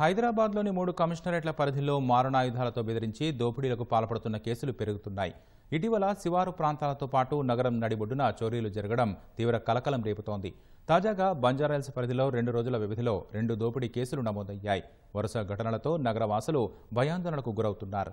హైదరాబాద్లోని మూడు కమిషనరేట్ల పరిధిలో మారణాయుధాలతో బెదిరించి దోపిడీలకు పాల్పడుతున్న కేసులు పెరుగుతున్నాయి ఇటీవల శివారు ప్రాంతాలతో పాటు నగరం నడిబొడ్డున చోరీలు జరగడం తీవ్ర కలకలం రేపుతోంది తాజాగా బంజారాయల్స్ పరిధిలో రెండు రోజుల వ్యవధిలో రెండు దోపిడీ కేసులు నమోదయ్యాయి వరుస ఘటనలతో నగరవాసులు భయాందోళనకు గురవుతున్నారు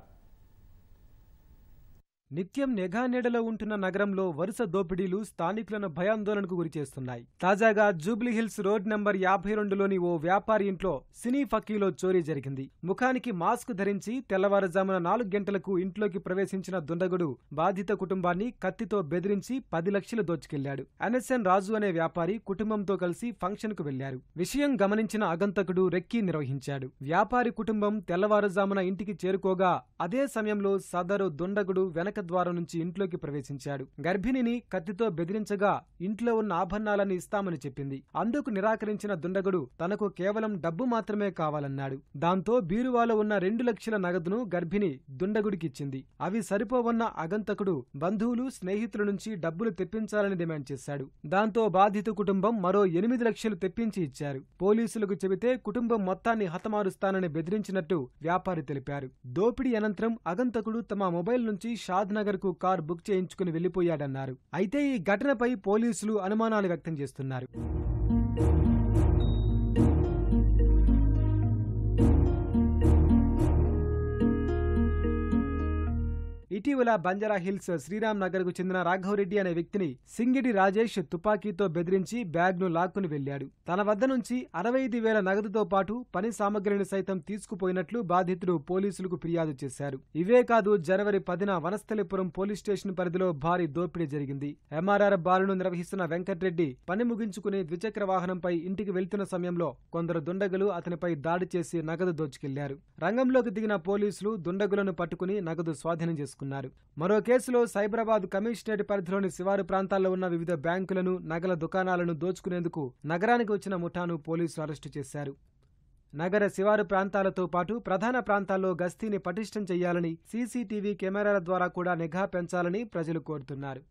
నిత్యం నిఘానీడలో ఉంటున్న నగరంలో వరుస దోపిడీలు స్థానికులను భయాందోళనకు గురిచేస్తున్నాయి తాజాగా జూబ్లీహిల్స్ రోడ్ నెంబర్ యాభై రెండులోని ఓ వ్యాపారి ఇంట్లో సినీ ఫక్కీలో చోరీ జరిగింది ముఖానికి మాస్క్ ధరించి తెల్లవారుజామున నాలుగు గంటలకు ఇంట్లోకి ప్రవేశించిన దుండగుడు బాధిత కుటుంబాన్ని కత్తితో బెదిరించి పది లక్షలు దోచుకెళ్లాడు ఎన్ఎస్ఎన్ రాజు అనే వ్యాపారి కుటుంబంతో కలిసి ఫంక్షన్ కు వెళ్లారు విషయం గమనించిన అగంతకుడు రెక్కీ నిర్వహించాడు వ్యాపారి కుటుంబం తెల్లవారుజామున ఇంటికి చేరుకోగా అదే సమయంలో సదరు దుండగుడు వెనక ద్వారం నుంచి ఇంట్లోకి ప్రవేశించాడు గర్భిణిని కత్తితో బెదిరించగా ఇంట్లో ఉన్న ఆభరణాలను ఇస్తామని చెప్పింది అందుకు నిరాకరించిన దుండగుడు తనకు కేవలం డబ్బు మాత్రమే కావాలన్నాడు దాంతో బీరువాలో ఉన్న రెండు లక్షల నగదును గర్భిణి దుండగుడికిచ్చింది అవి సరిపోవన్న అగంతకుడు బంధువులు స్నేహితుల నుంచి డబ్బులు తెప్పించాలని డిమాండ్ చేశాడు దాంతో బాధిత కుటుంబం మరో ఎనిమిది లక్షలు తెప్పించి ఇచ్చారు పోలీసులకు చెబితే కుటుంబం మొత్తాన్ని హతమారుస్తానని బెదిరించినట్టు వ్యాపారి తెలిపారు దోపిడీ అనంతరం అగంతకుడు తమ మొబైల్ నుంచి షాద్ నగర్ కు కార్ బుక్ చేయించుకుని వెళ్లిపోయాడన్నారు అయితే ఈ ఘటనపై పోలీసులు అనుమానాలు వ్యక్తం చేస్తున్నారు ఇటీవల బంజారా హిల్స్ శ్రీరామ్ కు చెందిన రాఘవరెడ్డి అనే వ్యక్తిని సింగిడి రాజేష్ తుపాకీతో బెదిరించి బ్యాగ్ ను లాక్కుని వెళ్లాడు తన వద్ద నుంచి అరవై ఐదు వేల నగదుతో పాటు పని సామగ్రిని సైతం తీసుకుపోయినట్లు బాధితుడు పోలీసులకు ఫిర్యాదు చేశారు ఇవే కాదు జనవరి పదిన వనస్థలిపురం పోలీస్ స్టేషన్ పరిధిలో భారీ దోపిడీ జరిగింది ఎంఆర్ఆర్ బారును నిర్వహిస్తున్న వెంకట్రెడ్డి పని ముగించుకుని ద్విచక్ర వాహనంపై ఇంటికి వెళ్తున్న సమయంలో కొందరు దుండగులు అతనిపై దాడి చేసి నగదు దోచుకెళ్లారు రంగంలోకి దిగిన పోలీసులు దుండగులను పట్టుకుని నగదు స్వాధీనం చేసుకున్నారు తీసుకున్నారు మరో కేసులో సైబరాబాద్ కమిషనరేట్ పరిధిలోని శివారు ప్రాంతాల్లో ఉన్న వివిధ బ్యాంకులను నగల దుకాణాలను దోచుకునేందుకు నగరానికి వచ్చిన ముఠాను పోలీసులు అరెస్టు చేశారు నగర శివారు ప్రాంతాలతో పాటు ప్రధాన ప్రాంతాల్లో గస్తీని పటిష్టం చేయాలని సీసీటీవీ కెమెరాల ద్వారా కూడా నిఘా పెంచాలని ప్రజలు కోరుతున్నారు